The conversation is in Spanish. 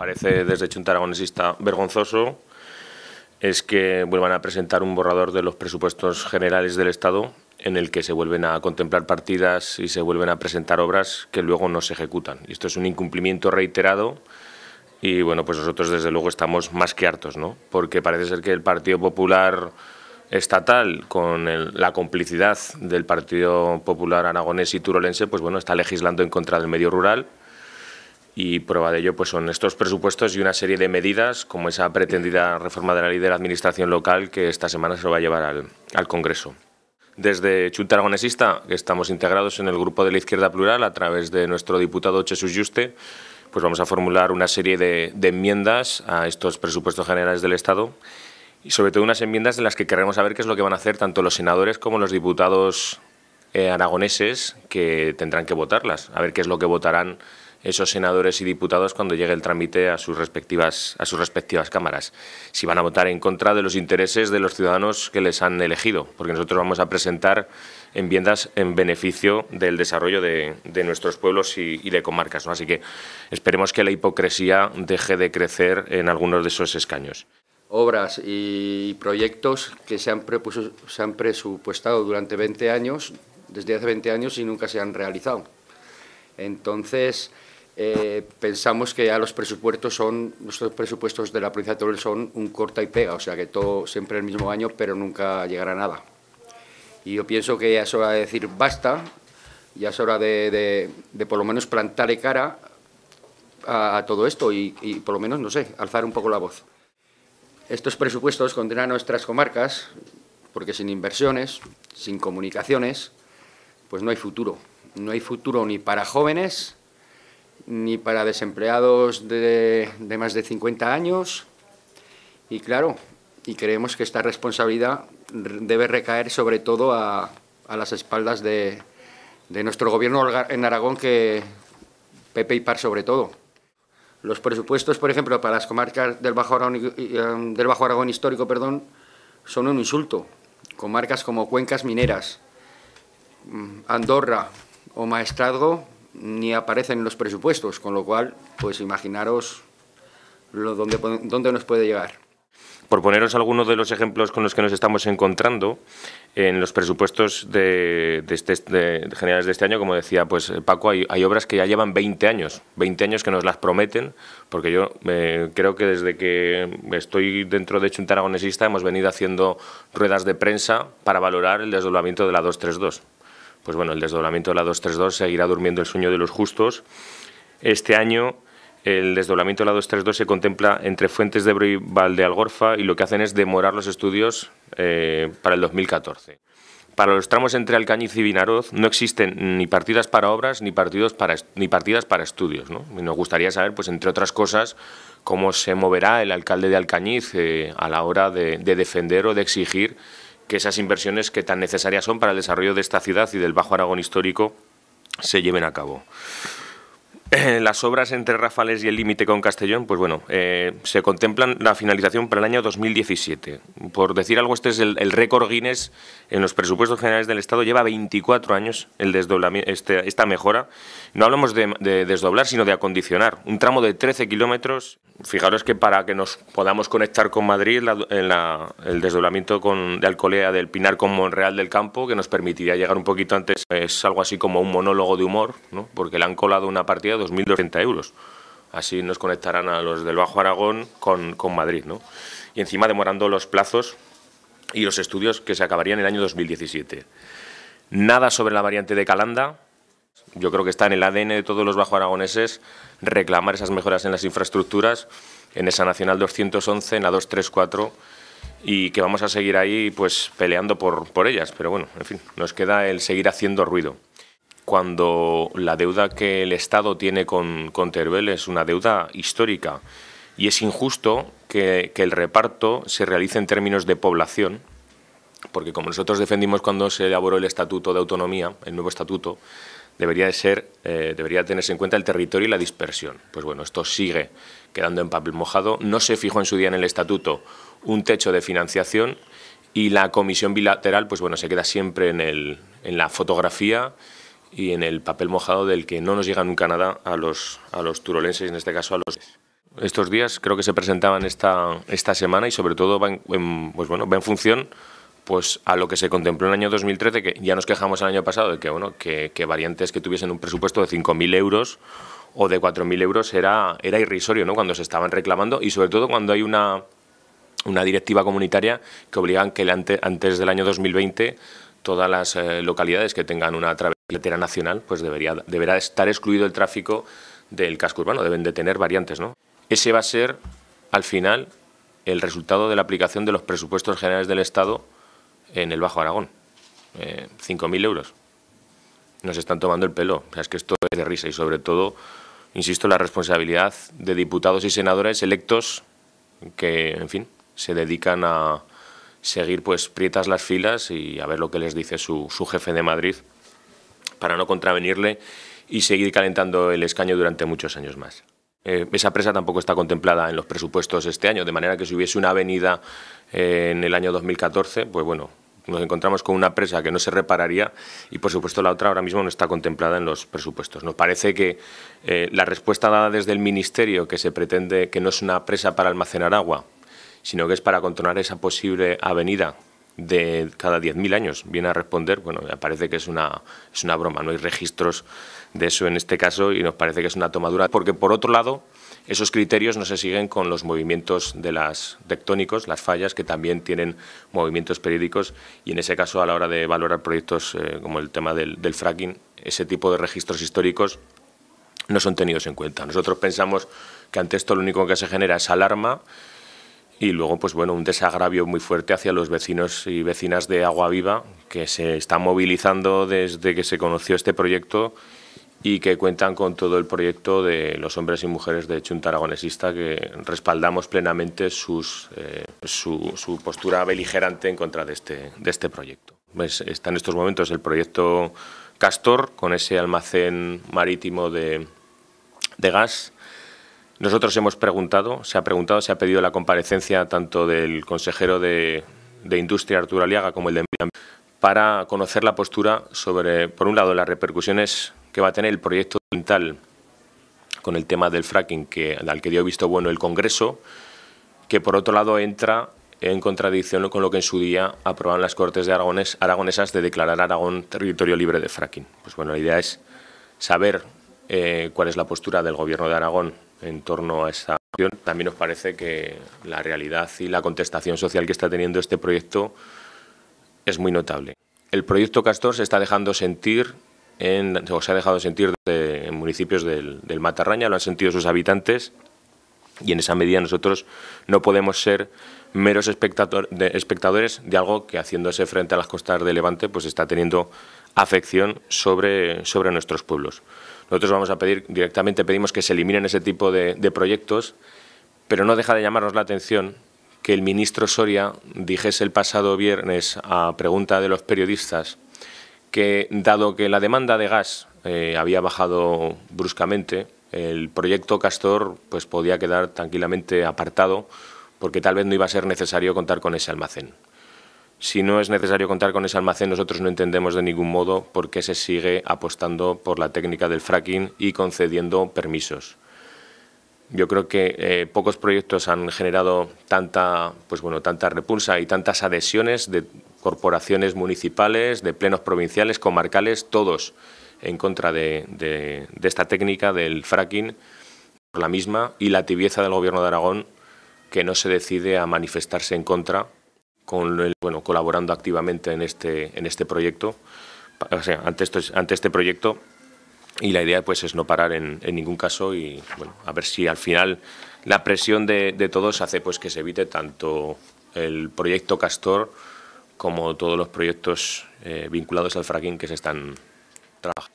parece desde Chunta vergonzoso es que vuelvan a presentar un borrador de los presupuestos generales del Estado en el que se vuelven a contemplar partidas y se vuelven a presentar obras que luego no se ejecutan. Y esto es un incumplimiento reiterado y bueno, pues nosotros desde luego estamos más que hartos, ¿no? Porque parece ser que el Partido Popular estatal con la complicidad del Partido Popular Aragonés y Turolense, pues bueno, está legislando en contra del medio rural y prueba de ello pues son estos presupuestos y una serie de medidas como esa pretendida reforma de la ley de la administración local que esta semana se va a llevar al, Congreso. Desde Chunta Aragonesista, que estamos integrados en el grupo de la Izquierda Plural a través de nuestro diputado Jesús Juste, pues vamos a formular una serie de, enmiendas a estos presupuestos generales del Estado y sobre todo unas enmiendas en las que queremos saber qué es lo que van a hacer tanto los senadores como los diputados eh, aragoneses que tendrán que votarlas, a ver qué es lo que votarán esos senadores y diputados cuando llegue el trámite a sus respectivas a sus respectivas cámaras, si van a votar en contra de los intereses de los ciudadanos que les han elegido, porque nosotros vamos a presentar enmiendas en beneficio del desarrollo de, nuestros pueblos y, de comarcas. Así que esperemos que la hipocresía deje de crecer en algunos de esos escaños obras y proyectos que se han, se han presupuestado durante 20 años, desde hace 20 años y nunca se han realizado. Entonces, eh, pensamos que ya los presupuestos son, nuestros presupuestos de la provincia de Teruel son un corta y pega, o sea que todo siempre el mismo año, pero nunca llegará a nada. Y yo pienso que ya es hora de decir basta, ya es hora de, por lo menos plantarle cara a, todo esto y, y, por lo menos, no sé, alzar un poco la voz. Estos presupuestos condenan a nuestras comarcas, porque sin inversiones, sin comunicaciones, pues no hay futuro. No hay futuro ni para jóvenes, ni para desempleados de, más de 50 años. Y claro, y creemos que esta responsabilidad debe recaer sobre todo a, las espaldas de, nuestro gobierno en Aragón, que Pepe y Par sobre todo. Los presupuestos, por ejemplo, para las comarcas del Bajo Aragón, eh, del Bajo Aragón histórico perdón, son un insulto. Comarcas como Cuencas Mineras, mm, Andorra, o maestrazgo ni aparecen en los presupuestos, con lo cual, pues imaginaros dónde, nos puede llegar. Por poneros algunos de los ejemplos con los que nos estamos encontrando en los presupuestos de, este, generales de este año, como decía pues Paco, hay, obras que ya llevan 20 años, 20 años que nos las prometen, porque yo eh, creo que desde que estoy dentro de Chuntaragonesista hemos venido haciendo ruedas de prensa para valorar el desdoblamiento de la 232 pues bueno, el desdoblamiento de la 232 seguirá durmiendo el sueño de los justos. Este año el desdoblamiento de la 232 se contempla entre Fuentes de Ebro y Algorfa y lo que hacen es demorar los estudios eh, para el 2014. Para los tramos entre Alcañiz y Vinaroz no existen ni partidas para obras ni, partidos para, ni partidas para estudios. ¿no? Y nos gustaría saber, pues entre otras cosas, cómo se moverá el alcalde de Alcañiz eh, a la hora de defender o de exigir que esas inversiones que tan necesarias son para el desarrollo de esta ciudad y del Bajo Aragón histórico se lleven a cabo. Eh, las obras entre Rafales y el límite con Castellón, pues bueno, eh, se contemplan la finalización para el año 2017. Por decir algo, este es el, récord Guinness en los presupuestos generales del Estado. Lleva 24 años el este, esta mejora. No hablamos de, desdoblar, sino de acondicionar. Un tramo de 13 kilómetros. Fijaros que para que nos podamos conectar con Madrid, en el desdoblamiento con, de Alcolea del Pinar con Monreal del Campo, que nos permitiría llegar un poquito antes, es algo así como un monólogo de humor, ¿no? porque le han colado una partida 2.200 euros. Así nos conectarán a los del Bajo Aragón con, con Madrid. ¿no? Y encima demorando los plazos y los estudios que se acabarían en el año 2017. Nada sobre la variante de Calanda. Yo creo que está en el ADN de todos los bajo aragoneses reclamar esas mejoras en las infraestructuras, en esa Nacional 211, en la 234, y que vamos a seguir ahí pues peleando por, por ellas. Pero bueno, en fin, nos queda el seguir haciendo ruido cuando la deuda que el Estado tiene con, con Teruel es una deuda histórica y es injusto que, el reparto se realice en términos de población, porque como nosotros defendimos cuando se elaboró el Estatuto de Autonomía, el nuevo Estatuto, debería, de ser, eh, debería tenerse en cuenta el territorio y la dispersión. Pues bueno, esto sigue quedando en papel mojado. No se fijó en su día en el Estatuto un techo de financiación y la comisión bilateral, pues bueno, se queda siempre en, en la fotografía y en el papel mojado del que no nos llega nunca nada a los, a los turolenses, en este caso a los... Estos días creo que se presentaban esta, esta semana y sobre todo va en, pues bueno, va función pues a lo que se contempló en el año 2013, que ya nos quejamos el año pasado de que, bueno, que, variantes que tuviesen un presupuesto de 5.000 euros o de 4.000 euros era, era irrisorio ¿no? cuando se estaban reclamando y sobre todo cuando hay una, una directiva comunitaria que obligan que antes del año 2020 todas las eh, localidades que tengan una travesía carretera nacional, pues debería, deberá estar excluido el tráfico del casco urbano, deben de tener variantes. ¿no? Ese va a ser, al final, el resultado de la aplicación de los presupuestos generales del Estado en el Bajo Aragón, eh, cinco 5.000 euros. Nos están tomando el pelo, es que esto es de risa y sobre todo, insisto, la responsabilidad de diputados y senadores electos que, en fin, se dedican a seguir pues prietas las filas y a ver lo que les dice su jefe de Madrid para no contravenirle y seguir calentando el escaño durante muchos años más. Eh, esa presa tampoco está contemplada en los presupuestos este año, de manera que si hubiese una avenida eh, en el año 2014, pues bueno, nos encontramos con una presa que no se repararía y por supuesto la otra ahora mismo no está contemplada en los presupuestos. Nos parece que eh, la respuesta dada desde el Ministerio, que se pretende que no es una presa para almacenar agua, sino que es para controlar esa posible avenida de cada 10.000 años viene a responder, bueno, parece que es una, es una broma, no hay registros de eso en este caso y nos parece que es una tomadura, porque por otro lado esos criterios no se siguen con los movimientos de las tectónicos, las fallas, que también tienen movimientos periódicos y en ese caso a la hora de valorar proyectos eh, como el tema del, del fracking, ese tipo de registros históricos no son tenidos en cuenta. Nosotros pensamos que ante esto lo único que se genera es alarma y luego, pues bueno, un desagravio muy fuerte hacia los vecinos y vecinas de Agua Viva, que se están movilizando desde que se conoció este proyecto y que cuentan con todo el proyecto de los hombres y mujeres de Chunta Aragonesista, que respaldamos plenamente sus, eh, su, postura beligerante en contra de este, de este proyecto. Pues está en estos momentos el proyecto Castor, con ese almacén marítimo de, de gas, nosotros hemos preguntado, se ha preguntado, se ha pedido la comparecencia tanto del consejero de, Industria, Arturo Aliaga, como el de Medio para conocer la postura sobre, por un lado, las repercusiones que va a tener el proyecto ambiental con el tema del fracking que, al que dio visto bueno el Congreso, que por otro lado entra en contradicción con lo que en su día aprobaron las Cortes de Aragones, aragonesas de declarar Aragón territorio libre de fracking. Pues bueno, la idea es saber eh, cuál es la postura del Gobierno de Aragón en torno a esa opción. También nos parece que la realidad y la contestación social que está teniendo este proyecto es muy notable. El proyecto Castor se está dejando sentir en, se ha dejado sentir de, en municipios del, Matarraña, lo han sentido sus habitantes y en esa medida nosotros no podemos ser meros espectadores de algo que haciéndose frente a las costas de Levante pues está teniendo afección sobre nuestros pueblos. Nosotros vamos a pedir, directamente pedimos que se eliminen ese tipo de, proyectos, pero no deja de llamarnos la atención que el ministro Soria dijese el pasado viernes a pregunta de los periodistas que, dado que la demanda de gas eh, había bajado bruscamente, el proyecto Castor pues, podía quedar tranquilamente apartado porque tal vez no iba a ser necesario contar con ese almacén. Si no es necesario contar con ese almacén, nosotros no entendemos de ningún modo por qué se sigue apostando por la técnica del fracking y concediendo permisos. Yo creo que eh, pocos proyectos han generado tanta, pues bueno, tanta repulsa y tantas adhesiones de corporaciones municipales, de plenos provinciales, comarcales, todos en contra de, de esta técnica del fracking, por la misma y la tibieza del Gobierno de Aragón que no se decide a manifestarse en contra bueno, colaborando activamente en este, en este proyecto, o sea, ante, ante este proyecto y la idea pues es no parar en, ningún caso y bueno, a ver si al final la presión de, todos hace pues que se evite tanto el proyecto Castor como todos los proyectos eh, vinculados al fracking que se están trabajando.